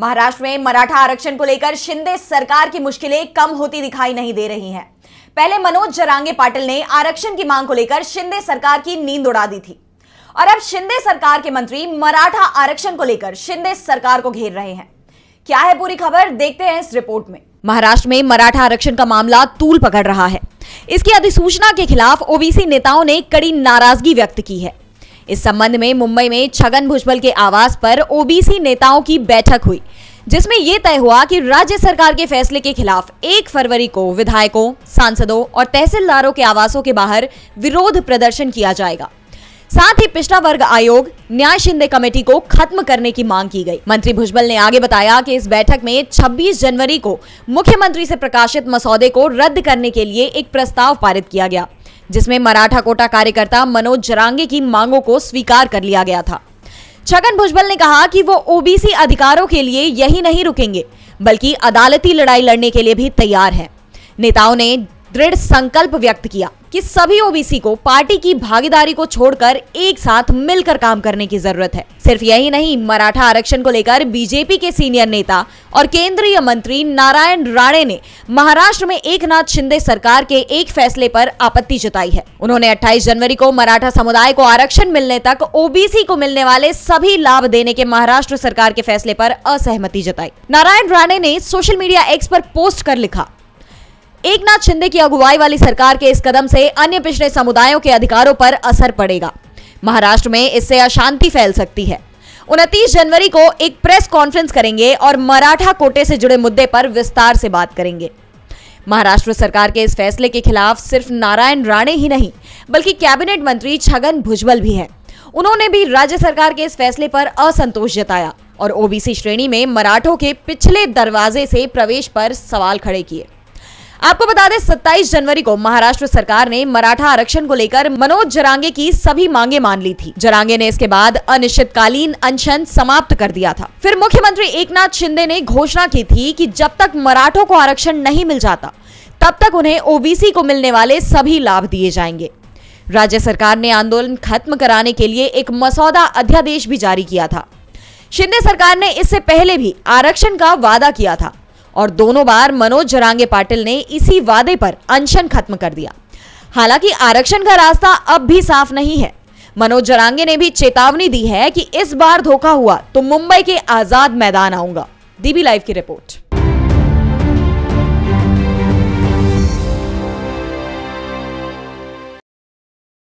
महाराष्ट्र में मराठा आरक्षण को लेकर शिंदे सरकार की मुश्किलें कम होती दिखाई नहीं दे रही हैं। पहले मनोज जरांगे पाटिल ने आरक्षण की मांग को लेकर शिंदे सरकार की नींद उड़ा दी थी और अब शिंदे सरकार के मंत्री मराठा आरक्षण को लेकर शिंदे सरकार को घेर रहे हैं क्या है पूरी खबर देखते हैं इस रिपोर्ट में महाराष्ट्र में मराठा आरक्षण का मामला तूल पकड़ रहा है इसकी अधिसूचना के खिलाफ ओबीसी नेताओं ने कड़ी नाराजगी व्यक्त की है इस संबंध में मुंबई में छगन भुजबल के आवास पर ओबीसी नेताओं की बैठक हुई जिसमें यह तय हुआ कि राज्य सरकार के फैसले के खिलाफ एक फरवरी को विधायकों सांसदों और तहसीलदारों के आवासों के बाहर विरोध प्रदर्शन किया जाएगा साथ ही पिछड़ा वर्ग आयोग न्याय शिंदे कमेटी को खत्म करने की मांग की गई मंत्री भुजबल ने आगे बताया कि इस बैठक में 26 जनवरी को मुख्यमंत्री से प्रकाशित मसौदे को रद्द करने के लिए एक प्रस्ताव पारित किया गया जिसमें मराठा कोटा कार्यकर्ता मनोज जरांगे की मांगों को स्वीकार कर लिया गया था छगन भुजबल ने कहा कि वो ओबीसी अधिकारों के लिए यही नहीं रुकेंगे बल्कि अदालती लड़ाई लड़ने के लिए भी तैयार हैं नेताओं ने दृढ़ संकल्प व्यक्त किया कि सभी ओबीसी को पार्टी की भागीदारी को छोड़कर एक साथ मिलकर काम करने की जरूरत है सिर्फ यही नहीं मराठा आरक्षण को लेकर बीजेपी के सीनियर नेता और केंद्रीय मंत्री नारायण राणे ने महाराष्ट्र में एकनाथ शिंदे सरकार के एक फैसले पर आपत्ति जताई है उन्होंने 28 जनवरी को मराठा समुदाय को आरक्षण मिलने तक ओबीसी को मिलने वाले सभी लाभ देने के महाराष्ट्र सरकार के फैसले आरोप असहमति जताई नारायण राणे ने सोशल मीडिया एक्स आरोप पोस्ट कर लिखा एक नाथ शिंदे की अगुवाई वाली सरकार के इस कदम से अन्य पिछड़े समुदायों के अधिकारों पर असर पड़ेगा महाराष्ट्र में इससे अशांति फैल सकती है उनतीस जनवरी को एक प्रेस कॉन्फ्रेंस करेंगे और मराठा कोटे से जुड़े मुद्दे पर विस्तार से बात करेंगे महाराष्ट्र सरकार के इस फैसले के खिलाफ सिर्फ नारायण राणे ही नहीं बल्कि कैबिनेट मंत्री छगन भुजबल भी हैं उन्होंने भी राज्य सरकार के इस फैसले पर असंतोष जताया और ओबीसी श्रेणी में मराठों के पिछले दरवाजे से प्रवेश पर सवाल खड़े किए आपको बता दें 27 जनवरी को महाराष्ट्र सरकार ने मराठा आरक्षण को लेकर मनोज जरांगे की सभी मांगे मान ली थी जरांगे ने इसके बाद अनिश्चितकालीन अनशन समाप्त कर दिया था फिर मुख्यमंत्री एकनाथ शिंदे ने घोषणा की थी कि जब तक मराठों को आरक्षण नहीं मिल जाता तब तक उन्हें ओबीसी को मिलने वाले सभी लाभ दिए जाएंगे राज्य सरकार ने आंदोलन खत्म कराने के लिए एक मसौदा अध्यादेश भी जारी किया था शिंदे सरकार ने इससे पहले भी आरक्षण का वादा किया था और दोनों बार मनोज जरांगे पाटिल ने इसी वादे पर अनशन खत्म कर दिया हालांकि आरक्षण का रास्ता अब भी साफ नहीं है मनोज जरांगे ने भी चेतावनी दी है कि इस बार धोखा हुआ तो मुंबई के आजाद मैदान आऊंगा डीबी लाइव की रिपोर्ट